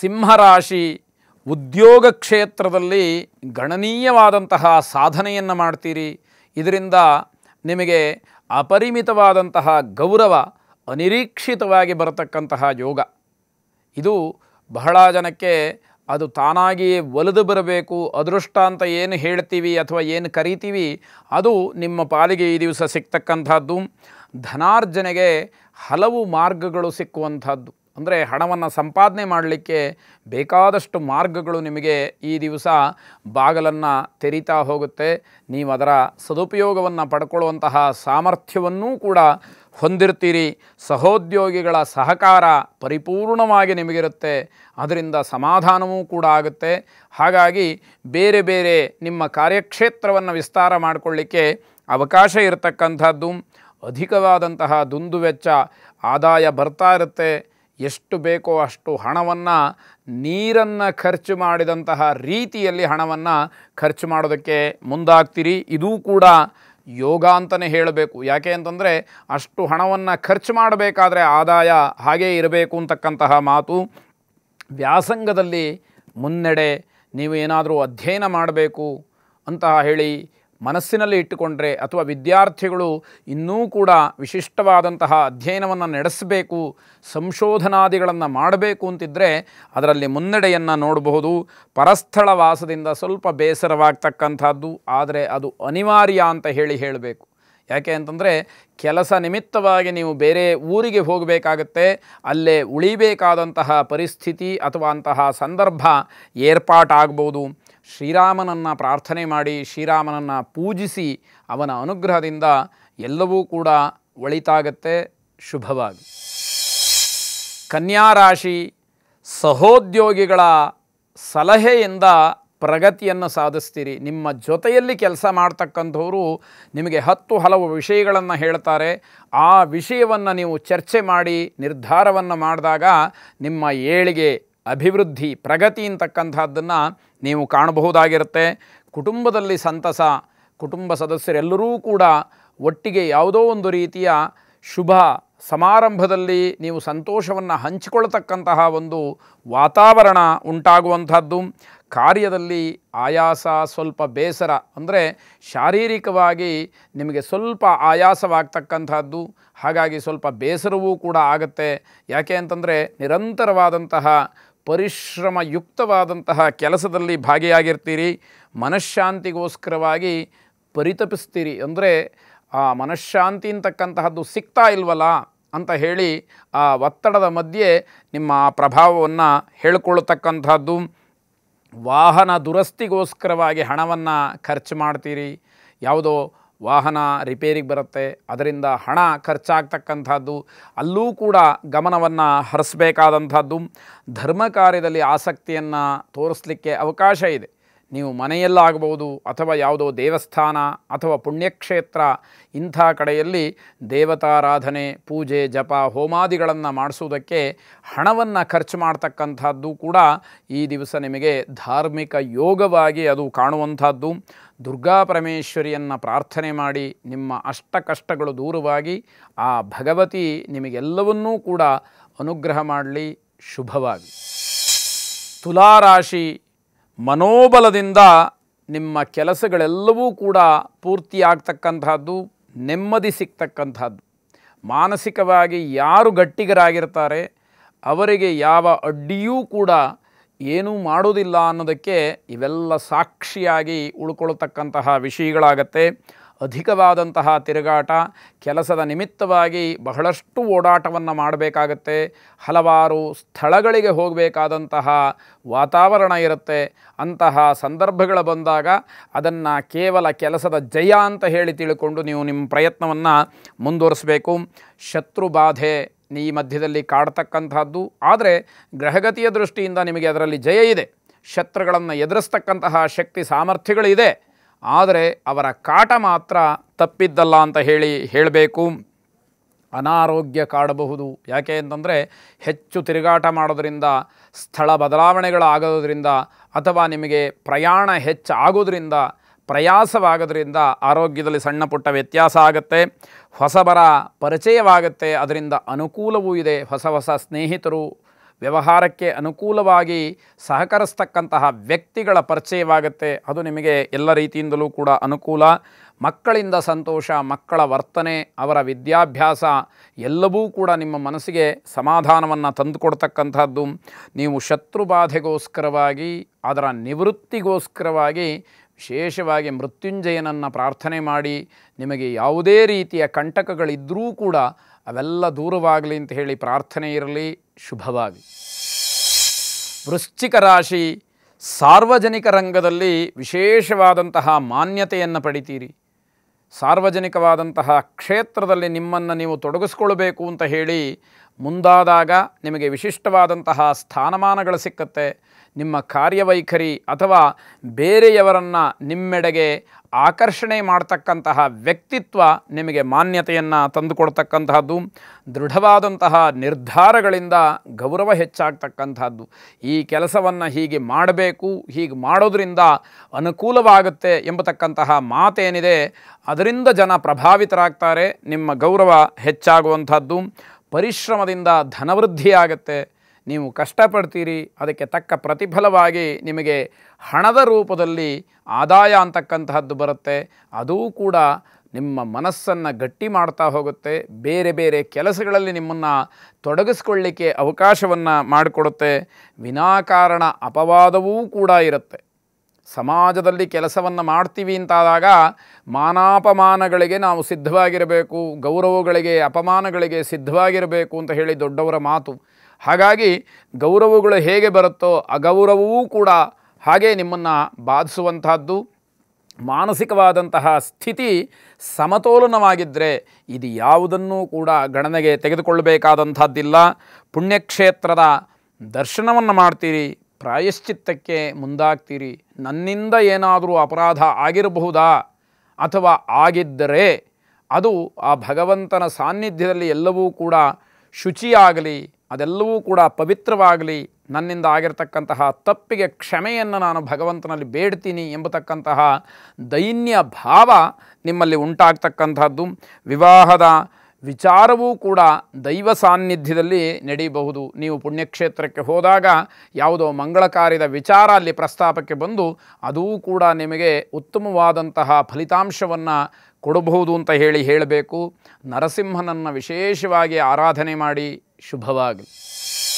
ಸಿಂಹರಾಶಿ ಉದ್ಯೋಗ ಕ್ಷೇತ್ರದಲ್ಲಿ ಗಣನೀಯವಾದಂತಹ ಸಾಧನೆಯನ್ನು ಮಾಡ್ತೀರಿ ಇದರಿಂದ ನಿಮಗೆ ಅಪರಿಮಿತವಾದಂತಹ ಗೌರವ ಅನಿರೀಕ್ಷಿತವಾಗಿ ಬರತಕ್ಕಂತಹ ಯೋಗ ಇದು ಬಹಳ ಜನಕ್ಕೆ ಅದು ತಾನಾಗಿಯೇ ಒಲಿದು ಬರಬೇಕು ಅದೃಷ್ಟ ಅಂತ ಏನು ಹೇಳ್ತೀವಿ ಅಥವಾ ಏನು ಕರಿತೀವಿ ಅದು ನಿಮ್ಮ ಪಾಲಿಗೆ ಈ ದಿವಸ ಸಿಗ್ತಕ್ಕಂಥದ್ದು ಧನಾರ್ಜನೆಗೆ ಹಲವು ಮಾರ್ಗಗಳು ಸಿಕ್ಕುವಂಥದ್ದು ಅಂದರೆ ಹಣವನ್ನು ಸಂಪಾದನೆ ಮಾಡಲಿಕ್ಕೆ ಬೇಕಾದಷ್ಟು ಮಾರ್ಗಗಳು ನಿಮಗೆ ಈ ದಿವಸ ಬಾಗಲನ್ನು ತೆರೀತಾ ಹೋಗುತ್ತೆ ನೀವು ಅದರ ಸದುಪಯೋಗವನ್ನು ಪಡ್ಕೊಳ್ಳುವಂತಹ ಸಾಮರ್ಥ್ಯವನ್ನೂ ಕೂಡ ಹೊಂದಿರ್ತೀರಿ ಸಹೋದ್ಯೋಗಿಗಳ ಸಹಕಾರ ಪರಿಪೂರ್ಣವಾಗಿ ನಿಮಗಿರುತ್ತೆ ಅದರಿಂದ ಸಮಾಧಾನವೂ ಕೂಡ ಆಗುತ್ತೆ ಹಾಗಾಗಿ ಬೇರೆ ಬೇರೆ ನಿಮ್ಮ ಕಾರ್ಯಕ್ಷೇತ್ರವನ್ನು ವಿಸ್ತಾರ ಮಾಡಿಕೊಳ್ಳಿಕ್ಕೆ ಅವಕಾಶ ಇರತಕ್ಕಂಥದ್ದು ಅಧಿಕವಾದಂತಹ ದುಂದುವೆಚ್ಚ ಆದಾಯ ಬರ್ತಾ ಇರುತ್ತೆ ಎಷ್ಟು ಬೇಕೋ ಅಷ್ಟು ಹಣವನ್ನು ನೀರನ್ನು ಖರ್ಚು ಮಾಡಿದಂತಹ ರೀತಿಯಲ್ಲಿ ಹಣವನ್ನು ಖರ್ಚು ಮಾಡೋದಕ್ಕೆ ಮುಂದಾಗ್ತೀರಿ ಇದೂ ಕೂಡ ಯೋಗ ಅಂತಲೇ ಹೇಳಬೇಕು ಯಾಕೆ ಅಂತಂದರೆ ಅಷ್ಟು ಹಣವನ್ನು ಖರ್ಚು ಮಾಡಬೇಕಾದ್ರೆ ಆದಾಯ ಹಾಗೇ ಇರಬೇಕು ಅಂತಕ್ಕಂತಹ ಮಾತು ವ್ಯಾಸಂಗದಲ್ಲಿ ಮುನ್ನಡೆ ನೀವು ಏನಾದರೂ ಅಧ್ಯಯನ ಮಾಡಬೇಕು ಅಂತಹ ಹೇಳಿ ಮನಸ್ಸಿನಲ್ಲಿ ಇಟ್ಟುಕೊಂಡ್ರೆ ಅಥವಾ ವಿದ್ಯಾರ್ಥಿಗಳು ಇನ್ನೂ ಕೂಡ ವಿಶಿಷ್ಟವಾದಂತಹ ಅಧ್ಯಯನವನ್ನು ನಡೆಸಬೇಕು ಸಂಶೋಧನಾದಿಗಳನ್ನು ಮಾಡಬೇಕು ಅಂತಿದ್ದರೆ ಅದರಲ್ಲಿ ಮುನ್ನಡೆಯನ್ನು ನೋಡಬಹುದು ಪರಸ್ಥಳ ವಾಸದಿಂದ ಸ್ವಲ್ಪ ಬೇಸರವಾಗ್ತಕ್ಕಂಥದ್ದು ಆದರೆ ಅದು ಅನಿವಾರ್ಯ ಅಂತ ಹೇಳಿ ಹೇಳಬೇಕು ಯಾಕೆ ಅಂತಂದರೆ ಕೆಲಸ ನಿಮಿತ್ತವಾಗಿ ನೀವು ಬೇರೆ ಊರಿಗೆ ಹೋಗಬೇಕಾಗತ್ತೆ ಅಲ್ಲೇ ಉಳಿಬೇಕಾದಂತಹ ಪರಿಸ್ಥಿತಿ ಅಥವಾ ಅಂತಹ ಸಂದರ್ಭ ಏರ್ಪಾಟಾಗ್ಬೋದು ಶ್ರೀರಾಮನನ್ನು ಪ್ರಾರ್ಥನೆ ಮಾಡಿ ಶ್ರೀರಾಮನನ್ನು ಪೂಜಿಸಿ ಅವನ ಅನುಗ್ರಹದಿಂದ ಎಲ್ಲವೂ ಕೂಡ ಒಳಿತಾಗತ್ತೆ ಶುಭವಾಗಿ ಕನ್ಯಾರಾಶಿ ಸಹೋದ್ಯೋಗಿಗಳ ಸಲಹೆಯಿಂದ ಪ್ರಗತಿಯನ್ನು ಸಾಧಿಸ್ತೀರಿ ನಿಮ್ಮ ಜೊತೆಯಲ್ಲಿ ಕೆಲಸ ಮಾಡ್ತಕ್ಕಂಥವರು ನಿಮಗೆ ಹತ್ತು ಹಲವು ವಿಷಯಗಳನ್ನು ಹೇಳ್ತಾರೆ ಆ ವಿಷಯವನ್ನು ನೀವು ಚರ್ಚೆ ಮಾಡಿ ನಿರ್ಧಾರವನ್ನು ಮಾಡಿದಾಗ ನಿಮ್ಮ ಏಳಿಗೆ ಅಭಿವೃದ್ಧಿ ಪ್ರಗತಿ ಅಂತಕ್ಕಂಥದ್ದನ್ನು ನೀವು ಕಾಣಬಹುದಾಗಿರುತ್ತೆ ಕುಟುಂಬದಲ್ಲಿ ಸಂತಸ ಕುಟುಂಬ ಸದಸ್ಯರೆಲ್ಲರೂ ಕೂಡ ಒಟ್ಟಿಗೆ ಯಾವುದೋ ಒಂದು ರೀತಿಯ ಶುಭ ಸಮಾರಂಭದಲ್ಲಿ ನೀವು ಸಂತೋಷವನ್ನು ಹಂಚಿಕೊಳ್ಳತಕ್ಕಂತಹ ಒಂದು ವಾತಾವರಣ ಉಂಟಾಗುವಂಥದ್ದು ಕಾರ್ಯದಲ್ಲಿ ಆಯಾಸ ಸ್ವಲ್ಪ ಬೇಸರ ಅಂದರೆ ಶಾರೀರಿಕವಾಗಿ ನಿಮಗೆ ಸ್ವಲ್ಪ ಆಯಾಸವಾಗ್ತಕ್ಕಂಥದ್ದು ಹಾಗಾಗಿ ಸ್ವಲ್ಪ ಬೇಸರವೂ ಕೂಡ ಆಗುತ್ತೆ ಯಾಕೆ ಅಂತಂದರೆ ನಿರಂತರವಾದಂತಹ ಪರಿಶ್ರಮಯುಕ್ತವಾದಂತಹ ಕೆಲಸದಲ್ಲಿ ಭಾಗಿಯಾಗಿರ್ತೀರಿ ಮನಃಶಾಂತಿಗೋಸ್ಕರವಾಗಿ ಪರಿತಪಿಸ್ತೀರಿ ಅಂದರೆ ಆ ಮನಃಶಾಂತಿ ಅಂತಕ್ಕಂತಹದ್ದು ಸಿಗ್ತಾ ಇಲ್ವಲ್ಲ ಅಂತ ಹೇಳಿ ಆ ಒತ್ತಡದ ಮಧ್ಯೆ ನಿಮ್ಮ ಪ್ರಭಾವವನ್ನು ಹೇಳಿಕೊಳ್ಳತಕ್ಕಂಥದ್ದು ವಾಹನ ದುರಸ್ತಿಗೋಸ್ಕರವಾಗಿ ಹಣವನ್ನು ಖರ್ಚು ಮಾಡ್ತೀರಿ ಯಾವುದೋ ವಾಹನ ರಿಪೇರಿಗೆ ಬರುತ್ತೆ ಅದರಿಂದ ಹಣ ಖರ್ಚಾಗ್ತಕ್ಕಂಥದ್ದು ಅಲ್ಲೂ ಕೂಡ ಗಮನವನ್ನು ಹರಿಸಬೇಕಾದಂಥದ್ದು ಧರ್ಮ ಕಾರ್ಯದಲ್ಲಿ ಆಸಕ್ತಿಯನ್ನು ತೋರಿಸಲಿಕ್ಕೆ ಅವಕಾಶ ಇದೆ ನೀವು ಮನೆಯಲ್ಲಾಗಬಹುದು ಅಥವಾ ಯಾವುದೋ ದೇವಸ್ಥಾನ ಅಥವಾ ಪುಣ್ಯಕ್ಷೇತ್ರ ಇಂಥ ಕಡೆಯಲ್ಲಿ ದೇವತಾರಾಧನೆ ಪೂಜೆ ಜಪ ಹೋಮಾದಿಗಳನ್ನು ಮಾಡಿಸುವುದಕ್ಕೆ ಹಣವನ್ನು ಖರ್ಚು ಮಾಡ್ತಕ್ಕಂಥದ್ದು ಕೂಡ ಈ ದಿವಸ ನಿಮಗೆ ಧಾರ್ಮಿಕ ಯೋಗವಾಗಿ ಅದು ಕಾಣುವಂಥದ್ದು ದುರ್ಗಾಪರಮೇಶ್ವರಿಯನ್ನು ಪ್ರಾರ್ಥನೆ ಮಾಡಿ ನಿಮ್ಮ ಅಷ್ಟ ಕಷ್ಟಗಳು ದೂರವಾಗಿ ಆ ಭಗವತಿ ನಿಮಗೆಲ್ಲವನ್ನೂ ಕೂಡ ಅನುಗ್ರಹ ಮಾಡಲಿ ಶುಭವಾಗಿ ತುಲಾರಾಶಿ ಮನೋಬಲದಿಂದ ನಿಮ್ಮ ಕೆಲಸಗಳೆಲ್ಲವೂ ಕೂಡ ಪೂರ್ತಿಯಾಗ್ತಕ್ಕಂಥದ್ದು ನೆಮ್ಮದಿ ಸಿಗ್ತಕ್ಕಂಥದ್ದು ಮಾನಸಿಕವಾಗಿ ಯಾರು ಗಟ್ಟಿಗರಾಗಿರ್ತಾರೆ ಅವರಿಗೆ ಯಾವ ಅಡ್ಡಿಯೂ ಕೂಡ ಏನೂ ಮಾಡೋದಿಲ್ಲ ಅನ್ನೋದಕ್ಕೆ ಇವೆಲ್ಲ ಸಾಕ್ಷಿಯಾಗಿ ಉಳ್ಕೊಳ್ತಕ್ಕಂತಹ ವಿಷಯಗಳಾಗತ್ತೆ ಅಧಿಕವಾದಂತಹ ತಿರುಗಾಟ ಕೆಲಸದ ನಿಮಿತ್ತವಾಗಿ ಬಹಳಷ್ಟು ಓಡಾಟವನ್ನು ಮಾಡಬೇಕಾಗತ್ತೆ ಹಲವಾರು ಸ್ಥಳಗಳಿಗೆ ಹೋಗಬೇಕಾದಂತಹ ವಾತಾವರಣ ಇರುತ್ತೆ ಅಂತಹ ಸಂದರ್ಭಗಳು ಬಂದಾಗ ಅದನ್ನು ಕೇವಲ ಕೆಲಸದ ಜಯ ಅಂತ ಹೇಳಿ ತಿಳ್ಕೊಂಡು ನೀವು ನಿಮ್ಮ ಪ್ರಯತ್ನವನ್ನು ಮುಂದುವರಿಸಬೇಕು ಶತ್ರು ಬಾಧೆ ನೀ ಮಧ್ಯದಲ್ಲಿ ಕಾಡ್ತಕ್ಕಂಥದ್ದು ಆದರೆ ಗ್ರಹಗತಿಯ ದೃಷ್ಟಿಯಿಂದ ನಿಮಗೆ ಅದರಲ್ಲಿ ಜಯ ಇದೆ ಶತ್ರುಗಳನ್ನು ಎದುರಿಸ್ತಕ್ಕಂತಹ ಶಕ್ತಿ ಸಾಮರ್ಥ್ಯಗಳಿದೆ ಆದರೆ ಅವರ ಕಾಟ ಮಾತ್ರ ತಪ್ಪಿದ್ದಲ್ಲ ಅಂತ ಹೇಳಿ ಹೇಳಬೇಕು ಅನಾರೋಗ್ಯ ಕಾಡಬಹುದು ಯಾಕೆ ಅಂತಂದರೆ ಹೆಚ್ಚು ತಿರುಗಾಟ ಮಾಡೋದರಿಂದ ಸ್ಥಳ ಬದಲಾವಣೆಗಳಾಗೋದ್ರಿಂದ ಅಥವಾ ನಿಮಗೆ ಪ್ರಯಾಣ ಹೆಚ್ಚಾಗೋದ್ರಿಂದ ಪ್ರಯಾಸವಾಗೋದ್ರಿಂದ ಆರೋಗ್ಯದಲ್ಲಿ ಸಣ್ಣ ಪುಟ್ಟ ವ್ಯತ್ಯಾಸ ಆಗುತ್ತೆ ಹೊಸಬರ ಪರಿಚಯವಾಗುತ್ತೆ ಅದರಿಂದ ಅನುಕೂಲವೂ ಇದೆ ಹೊಸ ಹೊಸ ಸ್ನೇಹಿತರು ವ್ಯವಹಾರಕ್ಕೆ ಅನುಕೂಲವಾಗಿ ಸಹಕರಿಸ್ತಕ್ಕಂತಹ ವ್ಯಕ್ತಿಗಳ ಪರಿಚಯವಾಗುತ್ತೆ ಅದು ನಿಮಗೆ ಎಲ್ಲ ರೀತಿಯಿಂದಲೂ ಕೂಡ ಅನುಕೂಲ ಮಕ್ಕಳಿಂದ ಸಂತೋಷ ಮಕ್ಕಳ ವರ್ತನೆ ಅವರ ವಿದ್ಯಾಭ್ಯಾಸ ಎಲ್ಲವೂ ಕೂಡ ನಿಮ್ಮ ಮನಸ್ಸಿಗೆ ಸಮಾಧಾನವನ್ನು ತಂದುಕೊಡ್ತಕ್ಕಂಥದ್ದು ನೀವು ಶತ್ರು ಬಾಧೆಗೋಸ್ಕರವಾಗಿ ಅದರ ನಿವೃತ್ತಿಗೋಸ್ಕರವಾಗಿ ವಿಶೇಷವಾಗಿ ಮೃತ್ಯುಂಜಯನನ್ನು ಪ್ರಾರ್ಥನೆ ಮಾಡಿ ನಿಮಗೆ ಯಾವುದೇ ರೀತಿಯ ಕಂಟಕಗಳಿದ್ದರೂ ಕೂಡ ಅವೆಲ್ಲ ದೂರವಾಗಲಿ ಅಂತ ಹೇಳಿ ಪ್ರಾರ್ಥನೆ ಇರಲಿ ಶುಭವಾಗಿ ವೃಶ್ಚಿಕ ರಾಶಿ ಸಾರ್ವಜನಿಕ ರಂಗದಲ್ಲಿ ವಿಶೇಷವಾದಂತಹ ಮಾನ್ಯತೆಯನ್ನು ಪಡಿತೀರಿ ಸಾರ್ವಜನಿಕವಾದಂತಹ ಕ್ಷೇತ್ರದಲ್ಲಿ ನಿಮ್ಮನ್ನು ನೀವು ತೊಡಗಿಸ್ಕೊಳ್ಬೇಕು ಅಂತ ಹೇಳಿ ಮುಂದಾದಾಗ ನಿಮಗೆ ವಿಶಿಷ್ಟವಾದಂತಹ ಸ್ಥಾನಮಾನಗಳು ಸಿಕ್ಕತ್ತೆ ನಿಮ್ಮ ಕಾರ್ಯವೈಖರಿ ಅಥವಾ ಬೇರೆಯವರನ್ನು ನಿಮ್ಮೆಡೆಗೆ ಆಕರ್ಷಣೆ ಮಾಡ್ತಕ್ಕಂತಹ ವ್ಯಕ್ತಿತ್ವ ನಿಮಗೆ ಮಾನ್ಯತೆಯನ್ನು ತಂದುಕೊಡ್ತಕ್ಕಂತಹದ್ದು ದೃಢವಾದಂತಹ ನಿರ್ಧಾರಗಳಿಂದ ಗೌರವ ಹೆಚ್ಚಾಗ್ತಕ್ಕಂತಹದ್ದು ಈ ಕೆಲಸವನ್ನು ಹೀಗೆ ಮಾಡಬೇಕು ಹೀಗೆ ಮಾಡೋದರಿಂದ ಅನುಕೂಲವಾಗುತ್ತೆ ಎಂಬತಕ್ಕಂತಹ ಮಾತೇನಿದೆ ಅದರಿಂದ ಜನ ಪ್ರಭಾವಿತರಾಗ್ತಾರೆ ನಿಮ್ಮ ಗೌರವ ಹೆಚ್ಚಾಗುವಂಥದ್ದು ಪರಿಶ್ರಮದಿಂದ ಧನವೃದ್ಧಿಯಾಗುತ್ತೆ ನೀವು ಕಷ್ಟಪಡ್ತೀರಿ ಅದಕ್ಕೆ ತಕ್ಕ ಪ್ರತಿಫಲವಾಗಿ ನಿಮಗೆ ಹಣದ ರೂಪದಲ್ಲಿ ಆದಾಯ ಅಂತಕ್ಕಂತಹದ್ದು ಬರುತ್ತೆ ಅದೂ ಕೂಡ ನಿಮ್ಮ ಮನಸ್ಸನ್ನು ಗಟ್ಟಿ ಮಾಡ್ತಾ ಹೋಗುತ್ತೆ ಬೇರೆ ಬೇರೆ ಕೆಲಸಗಳಲ್ಲಿ ನಿಮ್ಮನ್ನು ತೊಡಗಿಸ್ಕೊಳ್ಳಿಕ್ಕೆ ಅವಕಾಶವನ್ನು ಮಾಡಿಕೊಡುತ್ತೆ ವಿನಾಕಾರಣ ಅಪವಾದವೂ ಕೂಡ ಇರುತ್ತೆ ಸಮಾಜದಲ್ಲಿ ಕೆಲಸವನ್ನು ಮಾಡ್ತೀವಿ ಅಂತಾದಾಗ ಮಾನಾಪಮಾನಗಳಿಗೆ ನಾವು ಸಿದ್ಧವಾಗಿರಬೇಕು ಗೌರವಗಳಿಗೆ ಅಪಮಾನಗಳಿಗೆ ಸಿದ್ಧವಾಗಿರಬೇಕು ಅಂತ ಹೇಳಿ ದೊಡ್ಡವರ ಮಾತು ಹಾಗಾಗಿ ಗೌರವಗಳು ಹೇಗೆ ಬರುತ್ತೋ ಅಗೌರವವೂ ಕೂಡ ಹಾಗೆ ನಿಮ್ಮನ್ನು ಬಾಧಿಸುವಂತಹದ್ದು ಮಾನಸಿಕವಾದಂತಹ ಸ್ಥಿತಿ ಸಮತೋಲನವಾಗಿದ್ದರೆ ಇದು ಯಾವುದನ್ನೂ ಕೂಡ ಗಣನೆಗೆ ತೆಗೆದುಕೊಳ್ಳಬೇಕಾದಂಥದ್ದಿಲ್ಲ ಪುಣ್ಯಕ್ಷೇತ್ರದ ದರ್ಶನವನ್ನು ಮಾಡ್ತೀರಿ ಪ್ರಾಯಶ್ಚಿತ್ತಕ್ಕೆ ಮುಂದಾಗ್ತೀರಿ ನನ್ನಿಂದ ಏನಾದರೂ ಅಪರಾಧ ಆಗಿರಬಹುದಾ ಅಥವಾ ಆಗಿದ್ದರೆ ಅದು ಆ ಭಗವಂತನ ಸಾನ್ನಿಧ್ಯದಲ್ಲಿ ಎಲ್ಲವೂ ಕೂಡ ಶುಚಿಯಾಗಲಿ ಅದೆಲ್ಲವೂ ಕೂಡ ಪವಿತ್ರವಾಗಲಿ ನನ್ನಿಂದ ಆಗಿರತಕ್ಕಂತಹ ತಪ್ಪಿಗೆ ಕ್ಷಮೆಯನ್ನು ನಾನು ಭಗವಂತನಲ್ಲಿ ಬೇಡ್ತೀನಿ ಎಂಬತಕ್ಕಂತಹ ದೈನ್ಯ ಭಾವ ನಿಮ್ಮಲ್ಲಿ ಉಂಟಾಗ್ತಕ್ಕಂಥದ್ದು ವಿವಾಹದ ವಿಚಾರವೂ ಕೂಡ ದೈವ ಸಾನ್ನಿಧ್ಯದಲ್ಲಿ ನಡೆಯಬಹುದು ನೀವು ಪುಣ್ಯಕ್ಷೇತ್ರಕ್ಕೆ ಹೋದಾಗ ಯಾವುದೋ ಮಂಗಳ ಕಾರ್ಯದ ವಿಚಾರ ಅಲ್ಲಿ ಪ್ರಸ್ತಾಪಕ್ಕೆ ಬಂದು ಅದೂ ಕೂಡ ನಿಮಗೆ ಉತ್ತಮವಾದಂತಹ ಫಲಿತಾಂಶವನ್ನು ಕೊಡಬಹುದು ಅಂತ ಹೇಳಿ ಹೇಳಬೇಕು ನರಸಿಂಹನನ್ನು ವಿಶೇಷವಾಗಿ ಆರಾಧನೆ ಮಾಡಿ शुभवाग्नि